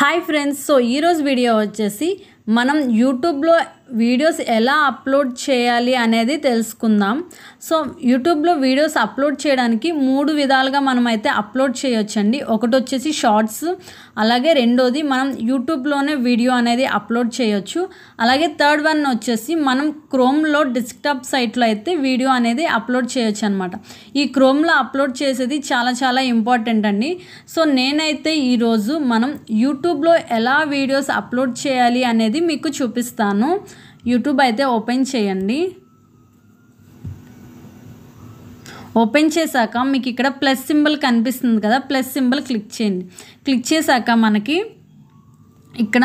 hi friends so ఈరోజు video వచ్చేసి మనం యూట్యూబ్లో వీడియోస్ ఎలా అప్లోడ్ చేయాలి అనేది తెలుసుకుందాం సో యూట్యూబ్లో వీడియోస్ అప్లోడ్ చేయడానికి మూడు విధాలుగా మనమైతే అప్లోడ్ చేయొచ్చండి ఒకటి వచ్చేసి షార్ట్స్ అలాగే రెండోది మనం యూట్యూబ్లోనే వీడియో అనేది అప్లోడ్ చేయొచ్చు అలాగే థర్డ్ వన్ వచ్చేసి మనం క్రోమ్లో డెస్క్టాప్ సైట్లో అయితే వీడియో అనేది అప్లోడ్ చేయొచ్చు అనమాట ఈ క్రోమ్లో అప్లోడ్ చేసేది చాలా చాలా ఇంపార్టెంట్ అండి సో నేనైతే ఈరోజు మనం యూట్యూబ్లో ఎలా వీడియోస్ అప్లోడ్ చేయాలి అనేది మీకు చూపిస్తాను యూట్యూబ్ అయితే ఓపెన్ చేయండి ఓపెన్ చేశాక మీకు ఇక్కడ ప్లస్ సింబల్ కనిపిస్తుంది కదా ప్లస్ సింబల్ క్లిక్ చేయండి క్లిక్ చేశాక మనకి ఇక్కడ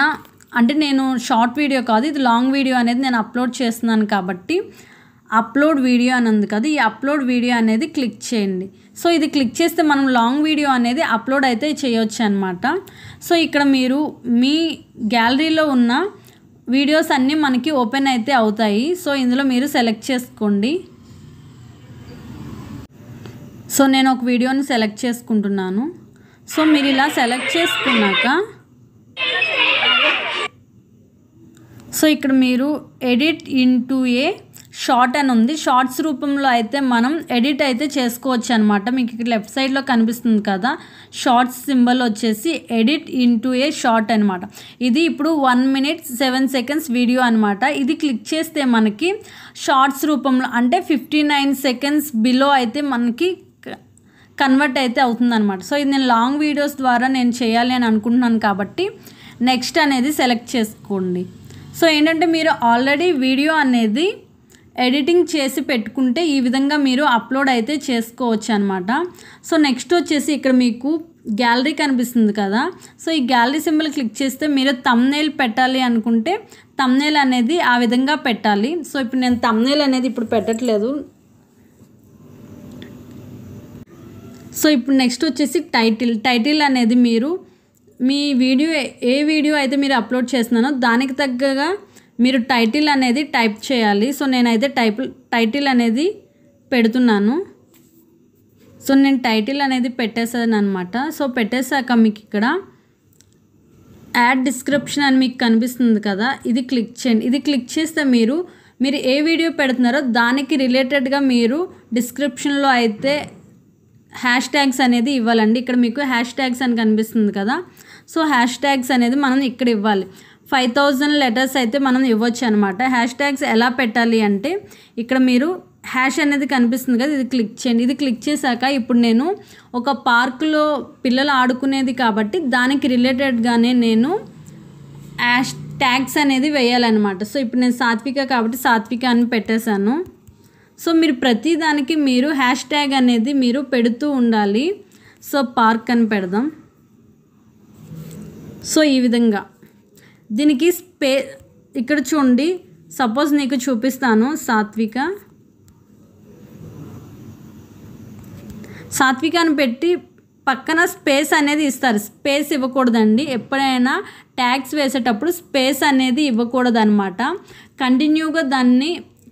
అంటే నేను షార్ట్ వీడియో కాదు ఇది లాంగ్ వీడియో అనేది నేను అప్లోడ్ చేస్తున్నాను కాబట్టి అప్లోడ్ వీడియో అని ఉంది కదా ఈ అప్లోడ్ వీడియో అనేది క్లిక్ చేయండి సో ఇది క్లిక్ చేస్తే మనం లాంగ్ వీడియో అనేది అప్లోడ్ అయితే చేయొచ్చు అనమాట సో ఇక్కడ మీరు మీ గ్యాలరీలో ఉన్న వీడియోస్ అన్నీ మనకి ఓపెన్ అయితే అవుతాయి సో ఇందులో మీరు సెలెక్ట్ చేసుకోండి సో నేను ఒక వీడియోని సెలెక్ట్ చేసుకుంటున్నాను సో మీరు ఇలా సెలెక్ట్ చేసుకున్నాక సో ఇక్కడ మీరు ఎడిట్ ఇన్ ఏ షార్ట్ అని ఉంది షార్ట్స్ రూపంలో అయితే మనం ఎడిట్ అయితే చేసుకోవచ్చు అనమాట మీకు ఇక్కడ లెఫ్ట్ సైడ్లో కనిపిస్తుంది కదా షార్ట్స్ సింబల్ వచ్చేసి ఎడిట్ ఇంటూ ఏ షార్ట్ అనమాట ఇది ఇప్పుడు one minute seven seconds video అనమాట ఇది క్లిక్ చేస్తే మనకి షార్ట్స్ రూపంలో అంటే ఫిఫ్టీ నైన్ సెకండ్స్ బిలో అయితే మనకి కన్వర్ట్ అయితే అవుతుందన్నమాట సో ఇది నేను లాంగ్ వీడియోస్ ద్వారా నేను చేయాలి అని అనుకుంటున్నాను కాబట్టి నెక్స్ట్ అనేది సెలెక్ట్ చేసుకోండి సో ఏంటంటే మీరు ఆల్రెడీ వీడియో అనేది ఎడిటింగ్ చేసి పెట్టుకుంటే ఈ విధంగా మీరు అప్లోడ్ అయితే చేసుకోవచ్చు అనమాట సో నెక్స్ట్ వచ్చేసి ఇక్కడ మీకు గ్యాలరీ కనిపిస్తుంది కదా సో ఈ గ్యాలరీ సింబల్ క్లిక్ చేస్తే మీరు తమ్నేల్ పెట్టాలి అనుకుంటే తమ్నేల్ అనేది ఆ విధంగా పెట్టాలి సో ఇప్పుడు నేను తమ్నేల్ అనేది ఇప్పుడు పెట్టట్లేదు సో ఇప్పుడు నెక్స్ట్ వచ్చేసి టైటిల్ టైటిల్ అనేది మీరు మీ వీడియో ఏ వీడియో అయితే మీరు అప్లోడ్ చేస్తున్నానో దానికి తగ్గగా మీరు టైటిల్ అనేది టైప్ చేయాలి సో నేనైతే టైప్ టైటిల్ అనేది పెడుతున్నాను సో నేను టైటిల్ అనేది పెట్టేసాను అనమాట సో పెట్టేశాక మీకు ఇక్కడ యాడ్ డిస్క్రిప్షన్ అని మీకు కనిపిస్తుంది కదా ఇది క్లిక్ చేయండి ఇది క్లిక్ చేస్తే మీరు మీరు ఏ వీడియో పెడుతున్నారో దానికి రిలేటెడ్గా మీరు డిస్క్రిప్షన్లో అయితే హ్యాష్ ట్యాగ్స్ అనేది ఇవ్వాలండి ఇక్కడ మీకు హ్యాష్ ట్యాగ్స్ అని కనిపిస్తుంది కదా సో హ్యాష్ ట్యాగ్స్ అనేది మనం ఇక్కడ ఇవ్వాలి ఫైవ్ థౌజండ్ లెటర్స్ అయితే మనం ఇవ్వచ్చు అనమాట హ్యాష్ ట్యాగ్స్ ఎలా పెట్టాలి అంటే ఇక్కడ మీరు హ్యాష్ అనేది కనిపిస్తుంది కదా ఇది క్లిక్ చేయండి ఇది క్లిక్ చేశాక ఇప్పుడు నేను ఒక పార్కులో పిల్లలు ఆడుకునేది కాబట్టి దానికి రిలేటెడ్గానే నేను హ్యాష్ ట్యాగ్స్ అనేది వేయాలన్నమాట సో ఇప్పుడు నేను సాత్విక కాబట్టి సాత్విక అని పెట్టేశాను సో మీరు ప్రతి దానికి మీరు హ్యాష్ ట్యాగ్ అనేది మీరు పెడుతూ ఉండాలి సో పార్క్ అని పెడదాం సో ఈ విధంగా దీనికి స్పే ఇక్కడ చూడండి సపోజ్ నీకు చూపిస్తాను సాత్విక సాత్విక అని పెట్టి పక్కన స్పేస్ అనేది ఇస్తారు స్పేస్ ఇవ్వకూడదండి ఎప్పుడైనా ట్యాక్స్ వేసేటప్పుడు స్పేస్ అనేది ఇవ్వకూడదనమాట కంటిన్యూగా దాన్ని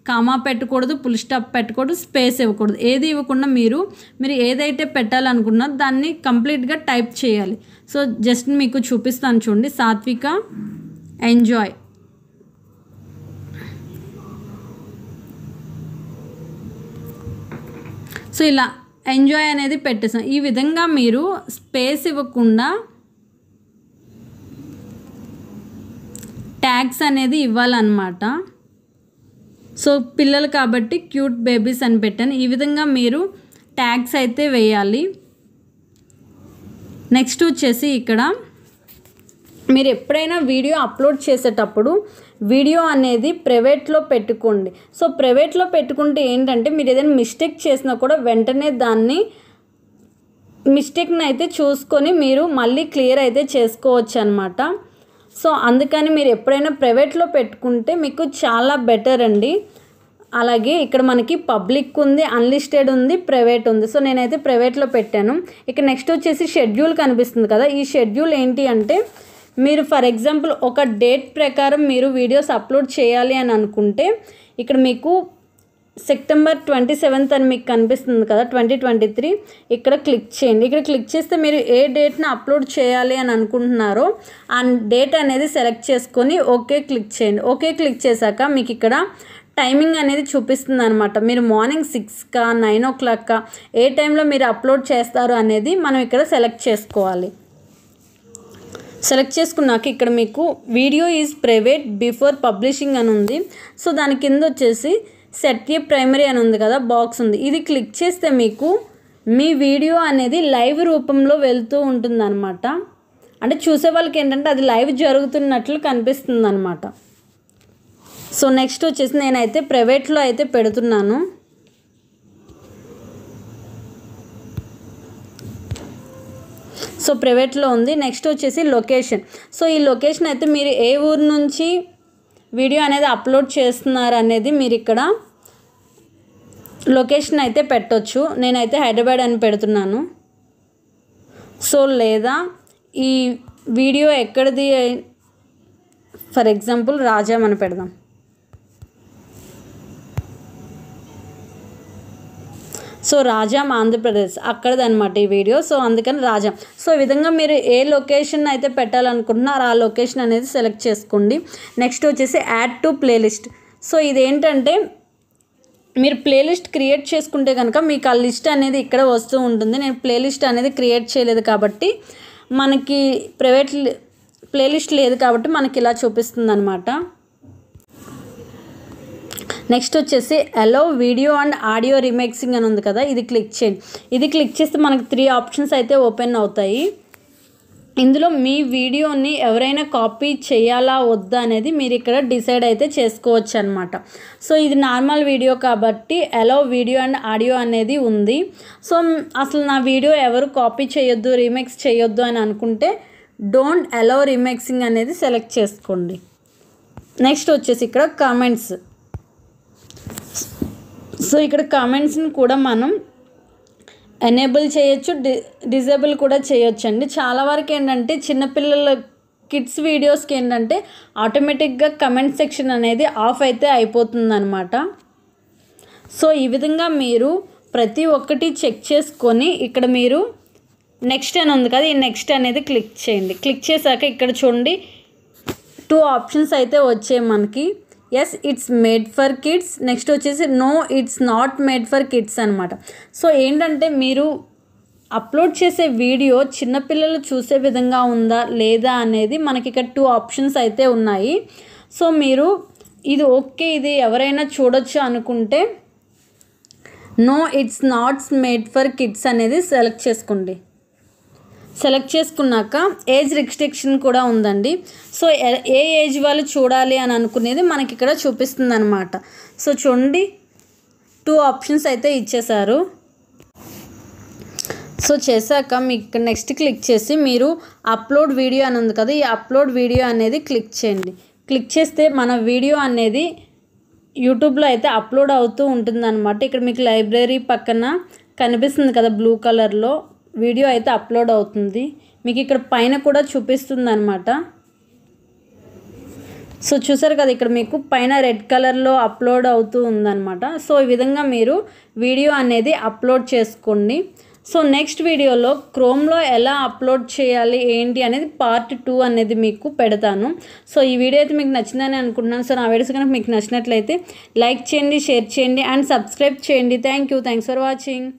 కామా పెట్టకూడదు పుల్ స్టాప్ పెట్టకూడదు స్పేస్ ఇవ్వకూడదు ఏది ఇవ్వకుండా మీరు మీరు ఏదైతే పెట్టాలనుకున్నారో దాన్ని కంప్లీట్గా టైప్ చేయాలి సో జస్ట్ మీకు చూపిస్తాను చూడండి సాత్విక ఎంజాయ్ సో ఇలా ఎంజాయ్ అనేది పెట్టేసాం ఈ విధంగా మీరు స్పేస్ ఇవ్వకుండా ట్యాగ్స్ అనేది ఇవ్వాలన్నమాట సో పిల్లలు కాబట్టి క్యూట్ బేబీస్ అని పెట్టాను ఈ విధంగా మీరు ట్యాగ్స్ అయితే వేయాలి నెక్స్ట్ వచ్చేసి ఇక్కడ మీరు ఎప్పుడైనా వీడియో అప్లోడ్ చేసేటప్పుడు వీడియో అనేది ప్రైవేట్లో పెట్టుకోండి సో ప్రైవేట్లో పెట్టుకుంటే ఏంటంటే మీరు ఏదైనా మిస్టేక్ చేసినా కూడా వెంటనే దాన్ని మిస్టేక్ని అయితే చూసుకొని మీరు మళ్ళీ క్లియర్ అయితే చేసుకోవచ్చు అనమాట సో అందుకని మీరు ఎప్పుడైనా ప్రైవేట్లో పెట్టుకుంటే మీకు చాలా బెటర్ అండి అలాగే ఇక్కడ మనకి పబ్లిక్ ఉంది అన్లిస్టెడ్ ఉంది ప్రైవేట్ ఉంది సో నేనైతే ప్రైవేట్లో పెట్టాను ఇక్కడ నెక్స్ట్ వచ్చేసి షెడ్యూల్ కనిపిస్తుంది కదా ఈ షెడ్యూల్ ఏంటి అంటే మీరు ఫర్ ఎగ్జాంపుల్ ఒక డేట్ ప్రకారం మీరు వీడియోస్ అప్లోడ్ చేయాలి అని అనుకుంటే ఇక్కడ మీకు సెప్టెంబర్ ట్వంటీ సెవెంత్ అని మీకు కనిపిస్తుంది కదా ట్వంటీ ట్వంటీ త్రీ ఇక్కడ క్లిక్ చేయండి ఇక్కడ క్లిక్ చేస్తే మీరు ఏ డేట్ని అప్లోడ్ చేయాలి అని అనుకుంటున్నారో ఆ డేట్ అనేది సెలెక్ట్ చేసుకొని ఓకే క్లిక్ చేయండి ఓకే క్లిక్ చేశాక మీకు ఇక్కడ టైమింగ్ అనేది చూపిస్తుంది అనమాట మీరు మార్నింగ్ సిక్స్కా నైన్ ఓ క్లాక్కా ఏ టైంలో మీరు అప్లోడ్ చేస్తారు అనేది మనం ఇక్కడ సెలెక్ట్ చేసుకోవాలి సెలెక్ట్ చేసుకున్నాక ఇక్కడ మీకు video is private before publishing అని ఉంది సో దాని కింద వచ్చేసి సెట్ ఏ ప్రైమరీ అని ఉంది కదా బాక్స్ ఉంది ఇది క్లిక్ చేస్తే మీకు మీ వీడియో అనేది లైవ్ రూపంలో వెళ్తూ ఉంటుంది అంటే చూసే వాళ్ళకి ఏంటంటే అది లైవ్ జరుగుతున్నట్లు కనిపిస్తుంది అనమాట సో నెక్స్ట్ వచ్చేసి నేనైతే ప్రైవేట్లో అయితే పెడుతున్నాను సో ప్రైవేట్లో ఉంది నెక్స్ట్ వచ్చేసి లొకేషన్ సో ఈ లొకేషన్ అయితే మీరు ఏ ఊరు నుంచి వీడియో అనేది అప్లోడ్ చేస్తున్నారు అనేది మీరు ఇక్కడ లొకేషన్ అయితే పెట్టొచ్చు నేనైతే హైదరాబాద్ అని పెడుతున్నాను సో లేదా ఈ వీడియో ఎక్కడిది ఫర్ ఎగ్జాంపుల్ రాజా అని పెడదాం సో రాజాం ఆంధ్రప్రదేశ్ అక్కడదనమాట ఈ వీడియో సో అందుకని రాజాం సో ఈ విధంగా మీరు ఏ లొకేషన్ అయితే పెట్టాలనుకుంటున్నారో ఆ లొకేషన్ అనేది సెలెక్ట్ చేసుకోండి నెక్స్ట్ వచ్చేసి యాడ్ టు ప్లేలిస్ట్ సో ఇదేంటంటే మీరు ప్లేలిస్ట్ క్రియేట్ చేసుకుంటే కనుక మీకు ఆ లిస్ట్ అనేది ఇక్కడ వస్తూ ఉంటుంది నేను ప్లేలిస్ట్ అనేది క్రియేట్ చేయలేదు కాబట్టి మనకి ప్రైవేట్ ప్లేలిస్ట్ లేదు కాబట్టి మనకి ఇలా చూపిస్తుంది అనమాట నెక్స్ట్ వచ్చేసి allow video and audio remixing అని ఉంది కదా ఇది క్లిక్ చేయండి ఇది క్లిక్ చేస్తే మనకు త్రీ ఆప్షన్స్ అయితే ఓపెన్ అవుతాయి ఇందులో మీ వీడియోని ఎవరైనా కాపీ చేయాలా వద్దా అనేది మీరు ఇక్కడ డిసైడ్ అయితే చేసుకోవచ్చు అనమాట సో ఇది నార్మల్ వీడియో కాబట్టి ఎలా వీడియో అండ్ ఆడియో అనేది ఉంది సో అసలు నా వీడియో ఎవరు కాపీ చేయొద్దు రీమేక్స్ చేయొద్దు అని అనుకుంటే డోంట్ ఎలో రీమేక్సింగ్ అనేది సెలెక్ట్ చేసుకోండి నెక్స్ట్ వచ్చేసి ఇక్కడ కామెంట్స్ సో ఇక్కడ కామెంట్స్ని కూడా మనం ఎనేబుల్ చేయొచ్చు డి డిజేబుల్ కూడా చేయొచ్చు అండి చాలా వరకు ఏంటంటే చిన్నపిల్లల కిడ్స్ వీడియోస్కి ఏంటంటే ఆటోమేటిక్గా కమెంట్ సెక్షన్ అనేది ఆఫ్ అయితే అయిపోతుందనమాట సో ఈ విధంగా మీరు ప్రతి ఒక్కటి చెక్ చేసుకొని ఇక్కడ మీరు నెక్స్ట్ అని ఉంది కదా ఈ నెక్స్ట్ అనేది క్లిక్ చేయండి క్లిక్ చేశాక ఇక్కడ చూడండి టూ ఆప్షన్స్ అయితే వచ్చాయి మనకి yes it's made for kids next వచ్చేసి no it's not made for kids అనమాట సో ఏంటంటే మీరు అప్లోడ్ చేసే వీడియో చిన్నపిల్లలు చూసే విధంగా ఉందా లేదా అనేది మనకి ఇక్కడ టూ ఆప్షన్స్ అయితే ఉన్నాయి సో మీరు ఇది ఓకే ఇది ఎవరైనా చూడొచ్చు అనుకుంటే no it's not made for kids అనేది సెలెక్ట్ చేసుకోండి సెలెక్ట్ చేసుకున్నాక ఏజ్ రిస్ట్రిక్షన్ కూడా ఉందండి సో ఏ ఏజ్ వాళ్ళు చూడాలి అని అనుకునేది మనకి ఇక్కడ చూపిస్తుంది అనమాట సో చూడండి టూ ఆప్షన్స్ అయితే ఇచ్చేశారు సో చేశాక మీకు ఇక్కడ నెక్స్ట్ క్లిక్ చేసి మీరు అప్లోడ్ వీడియో అని ఉంది కదా ఈ అప్లోడ్ వీడియో అనేది క్లిక్ చేయండి క్లిక్ చేస్తే మన వీడియో అనేది యూట్యూబ్లో అయితే అప్లోడ్ అవుతూ ఉంటుంది ఇక్కడ మీకు లైబ్రరీ పక్కన కనిపిస్తుంది కదా బ్లూ కలర్లో వీడియో అయితే అప్లోడ్ అవుతుంది మీకు ఇక్కడ పైన కూడా చూపిస్తుంది అనమాట సో చూసారు కదా ఇక్కడ మీకు పైన రెడ్ కలర్లో అప్లోడ్ అవుతూ ఉందన్నమాట సో ఈ విధంగా మీరు వీడియో అనేది అప్లోడ్ చేసుకోండి సో నెక్స్ట్ వీడియోలో క్రోమ్లో ఎలా అప్లోడ్ చేయాలి ఏంటి అనేది పార్ట్ టూ అనేది మీకు పెడతాను సో ఈ వీడియో అయితే మీకు నచ్చిందని అనుకుంటున్నాను సో నా వీడియోస్ కనుక మీకు నచ్చినట్లయితే లైక్ చేయండి షేర్ చేయండి అండ్ సబ్స్క్రైబ్ చేయండి thank you thanks for watching